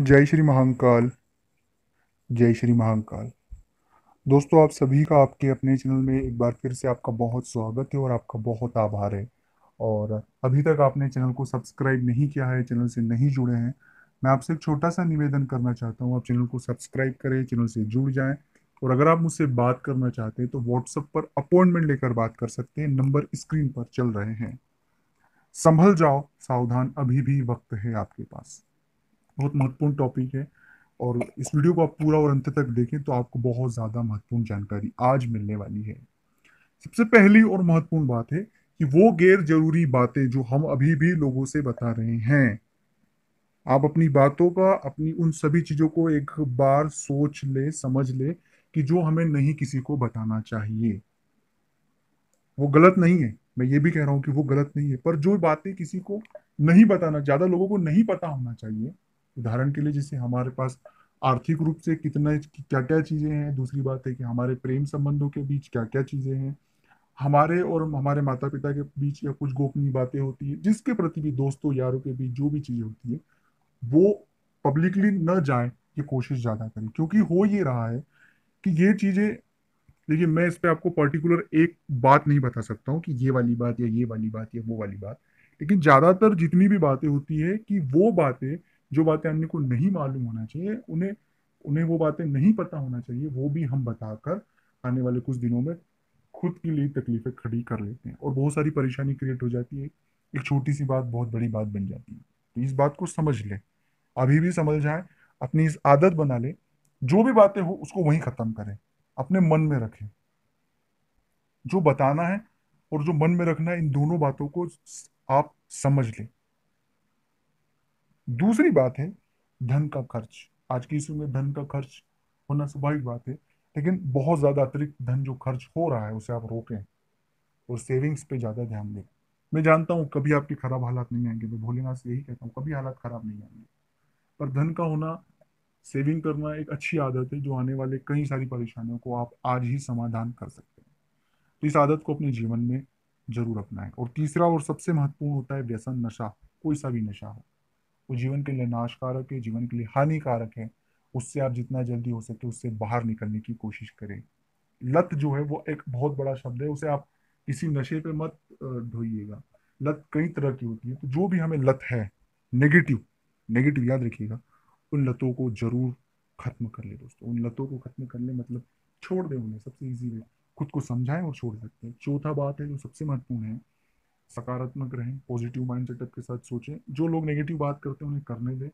जय श्री महाकाल जय श्री महाकाल दोस्तों आप सभी का आपके अपने चैनल में एक बार फिर से आपका बहुत स्वागत है और आपका बहुत आभार है और अभी तक आपने चैनल को सब्सक्राइब नहीं किया है चैनल से नहीं जुड़े हैं मैं आपसे एक छोटा सा निवेदन करना चाहता हूँ आप चैनल को सब्सक्राइब करें चैनल से जुड़ जाएँ और अगर आप मुझसे बात करना चाहते हैं तो व्हाट्सएप पर अपॉइंटमेंट लेकर बात कर सकते हैं नंबर स्क्रीन पर चल रहे हैं संभल जाओ सावधान अभी भी वक्त है आपके पास बहुत महत्वपूर्ण टॉपिक है और इस वीडियो को आप पूरा और अंत तक देखें तो आपको बहुत ज़्यादा महत्वपूर्ण जानकारी आज मिलने वाली है सबसे पहली और महत्वपूर्ण बात है कि वो गैर जरूरी बातें जो हम अभी भी लोगों से बता रहे हैं आप अपनी बातों का अपनी उन सभी चीज़ों को एक बार सोच ले समझ ले कि जो हमें नहीं किसी को बताना चाहिए वो गलत नहीं है मैं ये भी कह रहा हूँ कि वो गलत नहीं है पर जो बातें किसी को नहीं बताना ज़्यादा लोगों को नहीं पता होना चाहिए उदाहरण के लिए जैसे हमारे पास आर्थिक रूप से कितना क्या क्या चीज़ें हैं दूसरी बात है कि हमारे प्रेम संबंधों के बीच क्या क्या चीज़ें हैं हमारे और हमारे माता पिता के बीच या कुछ गोपनीय बातें होती है जिसके प्रति भी दोस्तों यारों के बीच जो भी चीज़ें होती है वो पब्लिकली न जाए ये कोशिश ज़्यादा करें क्योंकि हो ये रहा है कि ये चीज़ें देखिए मैं इस पर आपको पर्टिकुलर एक बात नहीं बता सकता हूँ कि ये वाली बात या ये वाली बात या वो वाली बात लेकिन ज़्यादातर जितनी भी बातें होती है कि वो बातें जो बातें अन्य को नहीं मालूम होना चाहिए उन्हें उन्हें वो बातें नहीं पता होना चाहिए वो भी हम बताकर आने वाले कुछ दिनों में खुद के लिए तकलीफें खड़ी कर लेते हैं और बहुत सारी परेशानी क्रिएट हो जाती है एक छोटी सी बात बहुत बड़ी बात बन जाती है तो इस बात को समझ लें अभी भी समझ जाए अपनी इस आदत बना ले जो भी बातें हो उसको वहीं ख़त्म करें अपने मन में रखें जो बताना है और जो मन में रखना है इन दोनों बातों को आप समझ लें दूसरी बात है धन का खर्च आज की इसमें धन का खर्च होना स्वाभाविक बात है लेकिन बहुत ज़्यादा अतिरिक्त धन जो खर्च हो रहा है उसे आप रोकें और सेविंग्स पे ज़्यादा ध्यान दें मैं जानता हूँ कभी आपके खराब हालात नहीं आएंगे मैं भोलेनाथ से यही कहता हूँ कभी हालात खराब नहीं आएंगे पर धन का होना सेविंग करना एक अच्छी आदत है जो आने वाले कई सारी परेशानियों को आप आज ही समाधान कर सकते हैं तो इस आदत को अपने जीवन में जरूर अपनाएं और तीसरा और सबसे महत्वपूर्ण होता है व्यसन नशा कोई सा भी नशा हो वो जीवन के लिए नाशकारक है जीवन के लिए हानिकारक है उससे आप जितना जल्दी हो सके उससे बाहर निकलने की कोशिश करें लत जो है वो एक बहुत बड़ा शब्द है उसे आप किसी नशे पे मत ढोइएगा लत कई तरह की होती है तो जो भी हमें लत है नेगेटिव नेगेटिव याद रखिएगा उन लतों को जरूर खत्म कर ले दोस्तों उन लतों को खत्म कर ले मतलब छोड़ दें उन्हें सबसे ईजी वे खुद को समझाएं और छोड़ सकते हैं चौथा बात है जो सबसे महत्वपूर्ण है सकारात्मक रहें पॉजिटिव माइंड सेटअप के साथ सोचें जो लोग नेगेटिव बात करते हैं उन्हें करने दें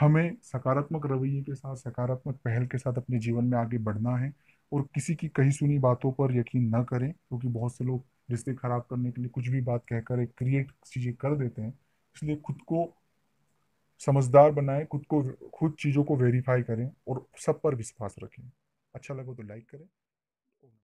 हमें सकारात्मक रवैये के साथ सकारात्मक पहल के साथ अपने जीवन में आगे बढ़ना है और किसी की कही सुनी बातों पर यकीन न करें क्योंकि तो बहुत से लोग रिश्ते खराब करने के लिए कुछ भी बात कहकर एक क्रिएट चीज़ें कर देते हैं इसलिए खुद को समझदार बनाएं खुद को खुद चीज़ों को वेरीफाई करें और सब पर विश्वास रखें अच्छा लगे तो लाइक करें